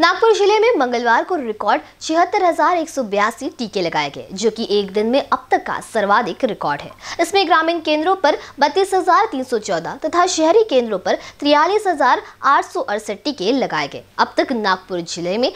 नागपुर जिले में मंगलवार को रिकॉर्ड छिहत्तर टीके लगाए गए जो कि एक दिन में अब तक का सर्वाधिक रिकॉर्ड है इसमें ग्रामीण केंद्रों पर 32,314 तथा शहरी केंद्रों पर तिरालीस टीके लगाए गए अब तक नागपुर जिले में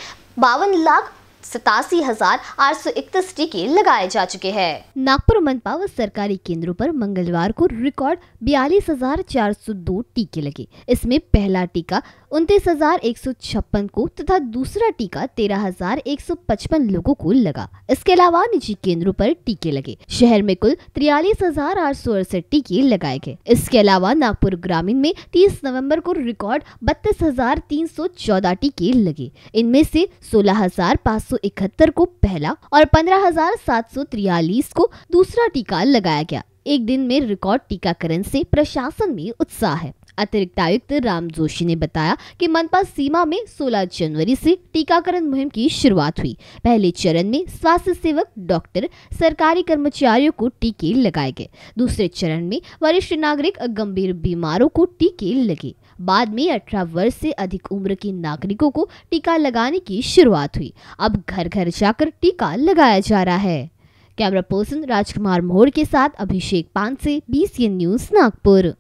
बावन लाख सतासी हजार आठ सौ इकतीस टीके लगाए जा चुके हैं नागपुर मनपा व सरकारी केंद्रों पर मंगलवार को रिकॉर्ड बयालीस हजार चार सौ दो टीके लगे इसमें पहला टीका उनतीस हजार एक सौ छप्पन को तथा दूसरा टीका तेरह हजार एक सौ पचपन लोगो को लगा इसके अलावा निजी केंद्रों पर टीके लगे शहर में कुल तिरयालीस हजार आठ सौ अड़सठ टीके लगाए गए इसके अलावा नागपुर ग्रामीण में तीस नवम्बर को रिकॉर्ड बत्तीस हजार तीन सौ चौदह टीके लगे इनमें से सोलह हजार पाँच सौ को पहला और पंद्रह को दूसरा टीका लगाया गया एक दिन में रिकॉर्ड टीकाकरण से प्रशासन में उत्साह है अतिरिक्त आयुक्त राम जोशी ने बताया कि मनपा सीमा में 16 जनवरी से टीकाकरण मुहिम की शुरुआत हुई पहले चरण में स्वास्थ्य सेवक डॉक्टर सरकारी कर्मचारियों को टीके लगाए गए दूसरे चरण में वरिष्ठ नागरिक गंभीर बीमारों को टीके लगे बाद में अठारह वर्ष से अधिक उम्र के नागरिकों को टीका लगाने की शुरुआत हुई अब घर घर जाकर टीका लगाया जा रहा है कैमरा पर्सन राजकुमार मोहर के साथ अभिषेक से बीसीएन न्यूज नागपुर